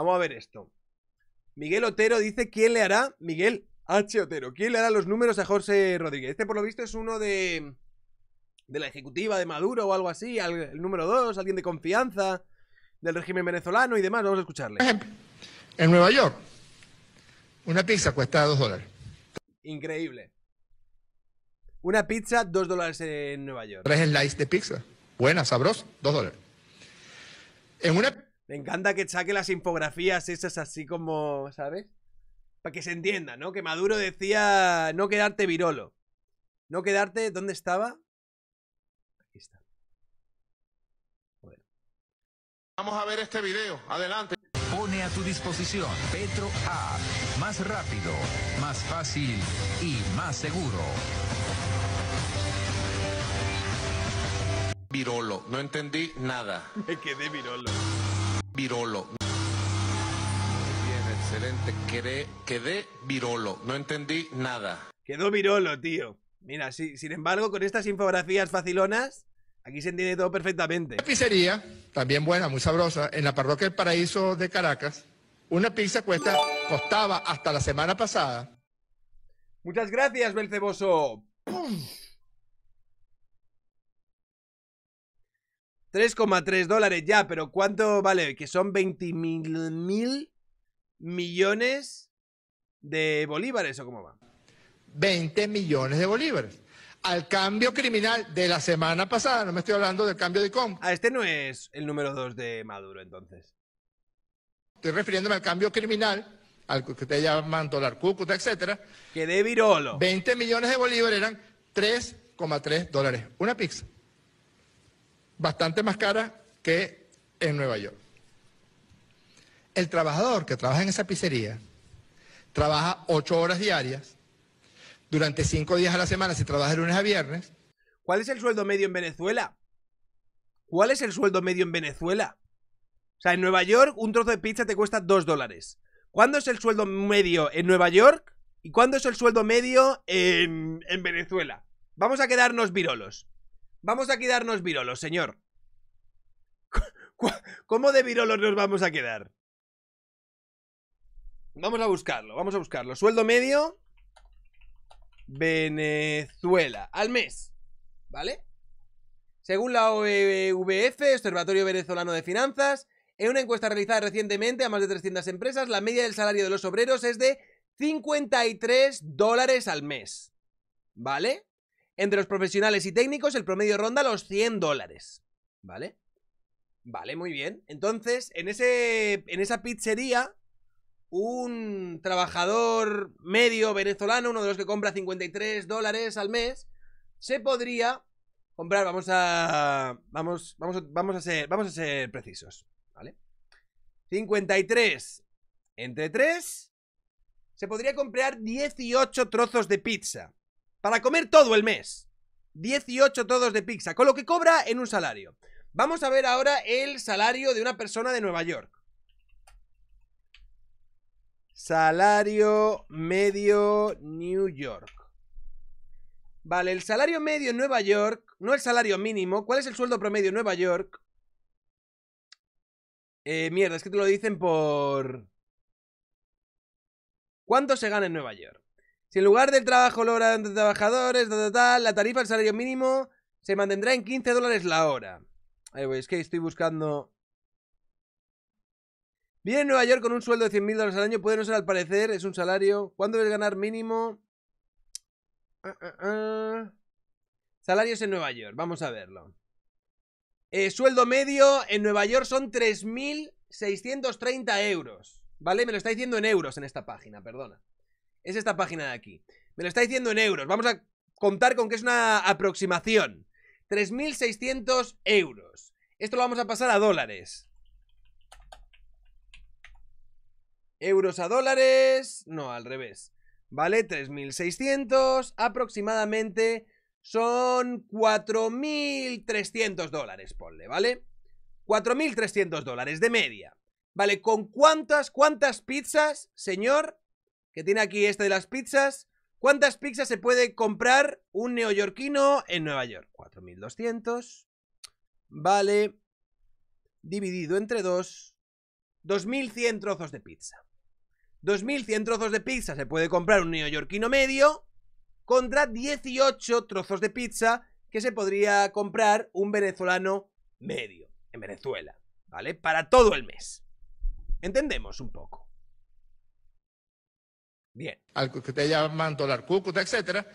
Vamos a ver esto. Miguel Otero dice, ¿quién le hará? Miguel H. Otero, ¿quién le hará los números a Jorge Rodríguez? Este por lo visto es uno de... De la ejecutiva de Maduro o algo así, el número dos, alguien de confianza del régimen venezolano y demás. Vamos a escucharle. en Nueva York, una pizza cuesta dos dólares. Increíble. Una pizza, dos dólares en Nueva York. Tres slices de pizza. Buena, sabrosa, dos dólares. En una me encanta que saque las infografías esas así como, ¿sabes? Para que se entienda, ¿no? Que Maduro decía no quedarte virolo. No quedarte, ¿dónde estaba? Aquí está. Bueno. Vamos a ver este video. Adelante. Pone a tu disposición Petro A. Más rápido, más fácil y más seguro. Virolo. No entendí nada. Me quedé virolo virolo. Muy bien, excelente. Quedé, quedé virolo. No entendí nada. Quedó virolo, tío. Mira, sí, sin embargo, con estas infografías facilonas, aquí se entiende todo perfectamente. Una pizzería, también buena, muy sabrosa, en la parroquia del Paraíso de Caracas. Una pizza cuesta, costaba hasta la semana pasada. Muchas gracias, Belceboso. 3,3 dólares ya, pero ¿cuánto vale? Que son 20 mil millones de bolívares, ¿o cómo va? 20 millones de bolívares. Al cambio criminal de la semana pasada, no me estoy hablando del cambio de con. Ah, este no es el número 2 de Maduro, entonces. Estoy refiriéndome al cambio criminal, al que te llaman dólar cúcuta, etcétera. Que de virolo. 20 millones de bolívares eran 3,3 dólares. Una pizza bastante más cara que en Nueva York. El trabajador que trabaja en esa pizzería trabaja ocho horas diarias durante cinco días a la semana si trabaja de lunes a viernes. ¿Cuál es el sueldo medio en Venezuela? ¿Cuál es el sueldo medio en Venezuela? O sea, en Nueva York un trozo de pizza te cuesta dos dólares. ¿Cuándo es el sueldo medio en Nueva York? ¿Y cuándo es el sueldo medio en, en Venezuela? Vamos a quedarnos virolos. Vamos a quedarnos virolos, señor. ¿Cómo de virolos nos vamos a quedar? Vamos a buscarlo, vamos a buscarlo. Sueldo medio. Venezuela. Al mes. ¿Vale? Según la OEVF, Observatorio Venezolano de Finanzas, en una encuesta realizada recientemente a más de 300 empresas, la media del salario de los obreros es de 53 dólares al mes. ¿Vale? Entre los profesionales y técnicos, el promedio ronda los 100 dólares. ¿Vale? Vale, muy bien. Entonces, en, ese, en esa pizzería, un trabajador medio venezolano, uno de los que compra 53 dólares al mes, se podría comprar, vamos a, vamos, vamos, vamos a ser, vamos a ser precisos, ¿vale? 53 entre 3, se podría comprar 18 trozos de pizza para comer todo el mes. 18 todos de pizza, con lo que cobra en un salario. Vamos a ver ahora el salario de una persona de Nueva York. Salario medio New York. Vale, el salario medio en Nueva York, no el salario mínimo. ¿Cuál es el sueldo promedio en Nueva York? Eh, mierda, es que te lo dicen por... ¿Cuánto se gana en Nueva York? Si en lugar del trabajo logran trabajadores, tal, tal, la tarifa del salario mínimo se mantendrá en 15 dólares la hora. Ahí voy, es que estoy buscando... Viene en Nueva York con un sueldo de 100.000 dólares al año puede no ser al parecer, es un salario. ¿Cuándo debes ganar mínimo? Ah, ah, ah. Salarios en Nueva York, vamos a verlo. Eh, sueldo medio en Nueva York son 3.630 euros. ¿Vale? Me lo está diciendo en euros en esta página, perdona. Es esta página de aquí. Me lo está diciendo en euros. Vamos a contar con que es una aproximación. 3.600 euros. Esto lo vamos a pasar a dólares. Euros a dólares. No, al revés. ¿Vale? 3.600 aproximadamente son 4.300 dólares, ponle, ¿vale? 4.300 dólares de media. ¿Vale? ¿Con cuántas, cuántas pizzas, señor, que tiene aquí este de las pizzas. ¿Cuántas pizzas se puede comprar un neoyorquino en Nueva York? 4.200. Vale. Dividido entre 2. 2.100 trozos de pizza. 2.100 trozos de pizza se puede comprar un neoyorquino medio contra 18 trozos de pizza que se podría comprar un venezolano medio en Venezuela. ¿Vale? Para todo el mes. Entendemos un poco. Bien. Al que ustedes llaman dólar cúcuta, etcétera.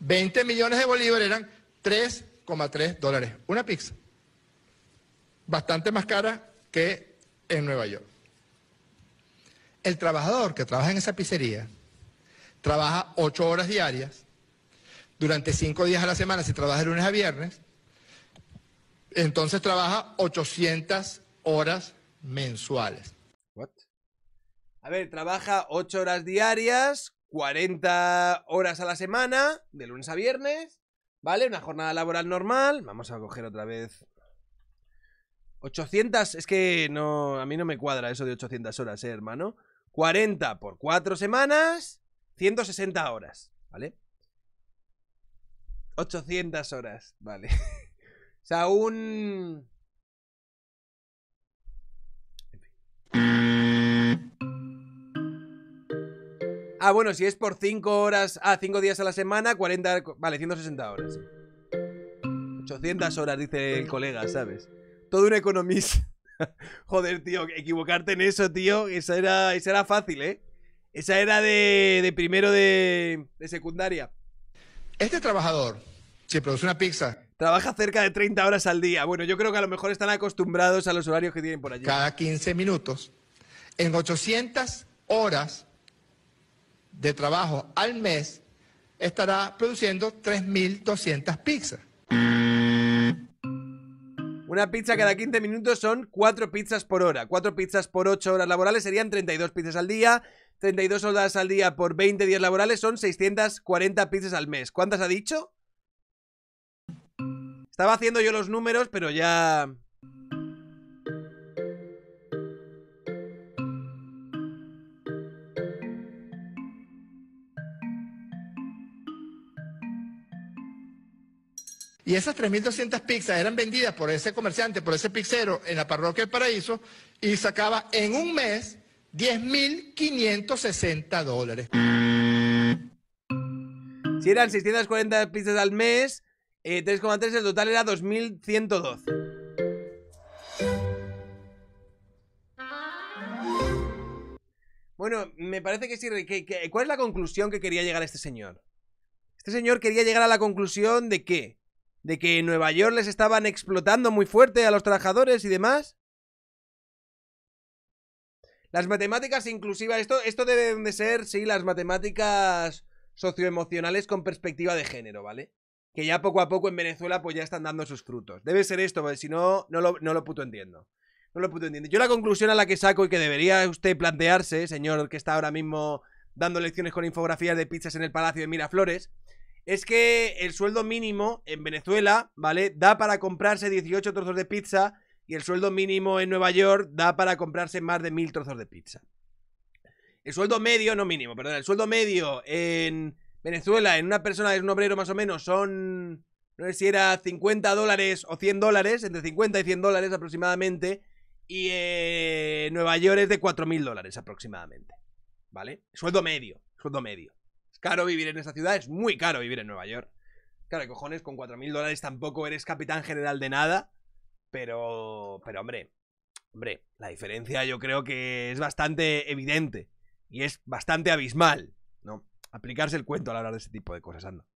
20 millones de bolívares eran 3,3 dólares. Una pizza. Bastante más cara que en Nueva York. El trabajador que trabaja en esa pizzería trabaja 8 horas diarias durante 5 días a la semana, si trabaja de lunes a viernes, entonces trabaja 800 horas mensuales. A ver, trabaja 8 horas diarias, 40 horas a la semana, de lunes a viernes, ¿vale? Una jornada laboral normal. Vamos a coger otra vez 800, es que no, a mí no me cuadra eso de 800 horas, eh, hermano. 40 por 4 semanas, 160 horas, ¿vale? 800 horas, vale. o sea, un... Ah, bueno, si es por 5 horas, ah, 5 días a la semana, 40, vale, 160 horas. 800 horas, dice el colega, ¿sabes? Todo un economista. Joder, tío, equivocarte en eso, tío, esa era, fácil, ¿eh? Esa era de, primero de, de secundaria. Este trabajador, si produce una pizza Trabaja cerca de 30 horas al día. Bueno, yo creo que a lo mejor están acostumbrados a los horarios que tienen por allí. Cada 15 minutos. En 800 horas de trabajo al mes, estará produciendo 3.200 pizzas. Una pizza cada 15 minutos son 4 pizzas por hora. 4 pizzas por 8 horas laborales serían 32 pizzas al día. 32 horas al día por 20 días laborales son 640 pizzas al mes. ¿Cuántas ha dicho? Estaba haciendo yo los números, pero ya... Y esas 3.200 pizzas eran vendidas por ese comerciante, por ese pizzero en la parroquia del Paraíso y sacaba en un mes 10.560 dólares. Si eran 640 pizzas al mes, 3,3 eh, el total era 2.112. Bueno, me parece que sí. ¿Cuál es la conclusión que quería llegar este señor? Este señor quería llegar a la conclusión de que de que en Nueva York les estaban explotando muy fuerte a los trabajadores y demás. Las matemáticas inclusivas, esto, esto deben de ser, sí, las matemáticas socioemocionales con perspectiva de género, ¿vale? Que ya poco a poco en Venezuela pues ya están dando sus frutos. Debe ser esto, si no, no lo, no lo puto entiendo. No lo puto entiendo. Yo la conclusión a la que saco y que debería usted plantearse, señor que está ahora mismo dando lecciones con infografías de pizzas en el Palacio de Miraflores, es que el sueldo mínimo en Venezuela, ¿vale? Da para comprarse 18 trozos de pizza y el sueldo mínimo en Nueva York da para comprarse más de 1000 trozos de pizza. El sueldo medio, no mínimo, perdón, el sueldo medio en Venezuela, en una persona, es un obrero más o menos, son, no sé si era 50 dólares o 100 dólares, entre 50 y 100 dólares aproximadamente, y en eh, Nueva York es de 4.000 dólares aproximadamente, ¿vale? Sueldo medio, sueldo medio caro vivir en esa ciudad, es muy caro vivir en Nueva York. Claro, cojones, con 4.000 dólares tampoco eres capitán general de nada, pero, pero hombre, hombre, la diferencia yo creo que es bastante evidente y es bastante abismal, ¿no? Aplicarse el cuento la hablar de ese tipo de cosas, Ando.